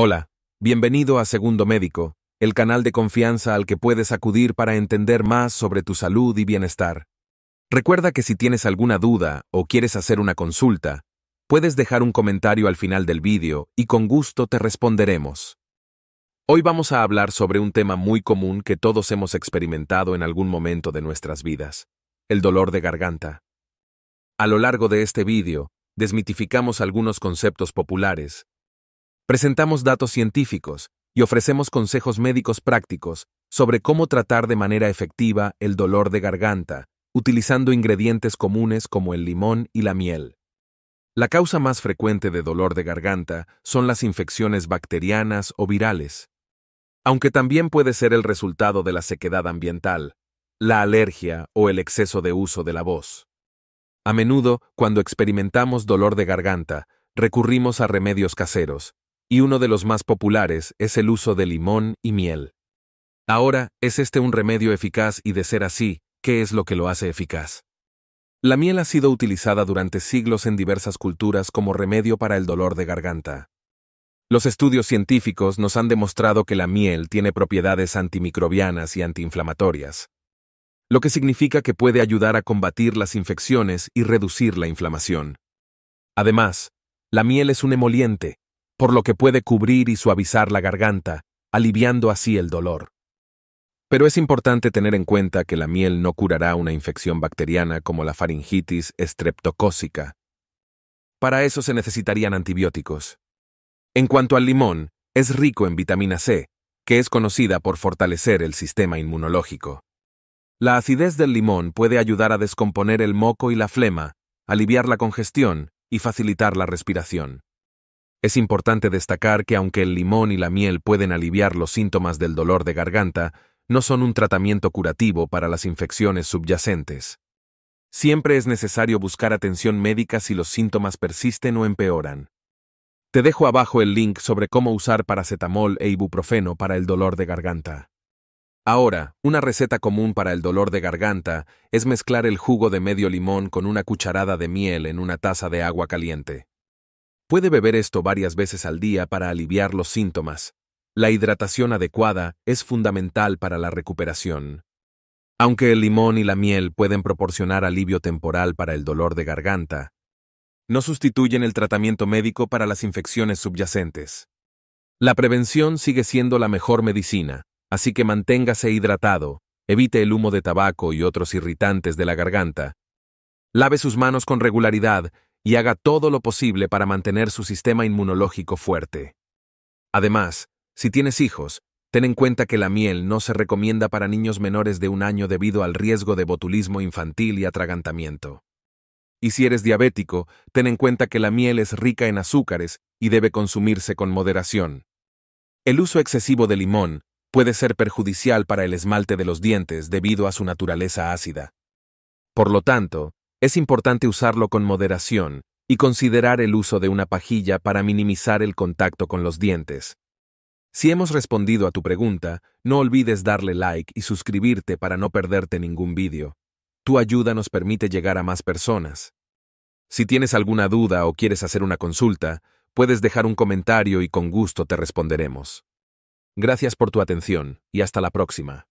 Hola, bienvenido a Segundo Médico, el canal de confianza al que puedes acudir para entender más sobre tu salud y bienestar. Recuerda que si tienes alguna duda o quieres hacer una consulta, puedes dejar un comentario al final del vídeo y con gusto te responderemos. Hoy vamos a hablar sobre un tema muy común que todos hemos experimentado en algún momento de nuestras vidas, el dolor de garganta. A lo largo de este vídeo, desmitificamos algunos conceptos populares Presentamos datos científicos y ofrecemos consejos médicos prácticos sobre cómo tratar de manera efectiva el dolor de garganta, utilizando ingredientes comunes como el limón y la miel. La causa más frecuente de dolor de garganta son las infecciones bacterianas o virales, aunque también puede ser el resultado de la sequedad ambiental, la alergia o el exceso de uso de la voz. A menudo, cuando experimentamos dolor de garganta, recurrimos a remedios caseros, y uno de los más populares es el uso de limón y miel. Ahora, ¿es este un remedio eficaz y de ser así, qué es lo que lo hace eficaz? La miel ha sido utilizada durante siglos en diversas culturas como remedio para el dolor de garganta. Los estudios científicos nos han demostrado que la miel tiene propiedades antimicrobianas y antiinflamatorias, lo que significa que puede ayudar a combatir las infecciones y reducir la inflamación. Además, la miel es un emoliente, por lo que puede cubrir y suavizar la garganta, aliviando así el dolor. Pero es importante tener en cuenta que la miel no curará una infección bacteriana como la faringitis estreptocócica. Para eso se necesitarían antibióticos. En cuanto al limón, es rico en vitamina C, que es conocida por fortalecer el sistema inmunológico. La acidez del limón puede ayudar a descomponer el moco y la flema, aliviar la congestión y facilitar la respiración. Es importante destacar que aunque el limón y la miel pueden aliviar los síntomas del dolor de garganta, no son un tratamiento curativo para las infecciones subyacentes. Siempre es necesario buscar atención médica si los síntomas persisten o empeoran. Te dejo abajo el link sobre cómo usar paracetamol e ibuprofeno para el dolor de garganta. Ahora, una receta común para el dolor de garganta es mezclar el jugo de medio limón con una cucharada de miel en una taza de agua caliente. Puede beber esto varias veces al día para aliviar los síntomas. La hidratación adecuada es fundamental para la recuperación. Aunque el limón y la miel pueden proporcionar alivio temporal para el dolor de garganta, no sustituyen el tratamiento médico para las infecciones subyacentes. La prevención sigue siendo la mejor medicina, así que manténgase hidratado, evite el humo de tabaco y otros irritantes de la garganta. Lave sus manos con regularidad y haga todo lo posible para mantener su sistema inmunológico fuerte. Además, si tienes hijos, ten en cuenta que la miel no se recomienda para niños menores de un año debido al riesgo de botulismo infantil y atragantamiento. Y si eres diabético, ten en cuenta que la miel es rica en azúcares y debe consumirse con moderación. El uso excesivo de limón puede ser perjudicial para el esmalte de los dientes debido a su naturaleza ácida. Por lo tanto, es importante usarlo con moderación y considerar el uso de una pajilla para minimizar el contacto con los dientes. Si hemos respondido a tu pregunta, no olvides darle like y suscribirte para no perderte ningún vídeo. Tu ayuda nos permite llegar a más personas. Si tienes alguna duda o quieres hacer una consulta, puedes dejar un comentario y con gusto te responderemos. Gracias por tu atención y hasta la próxima.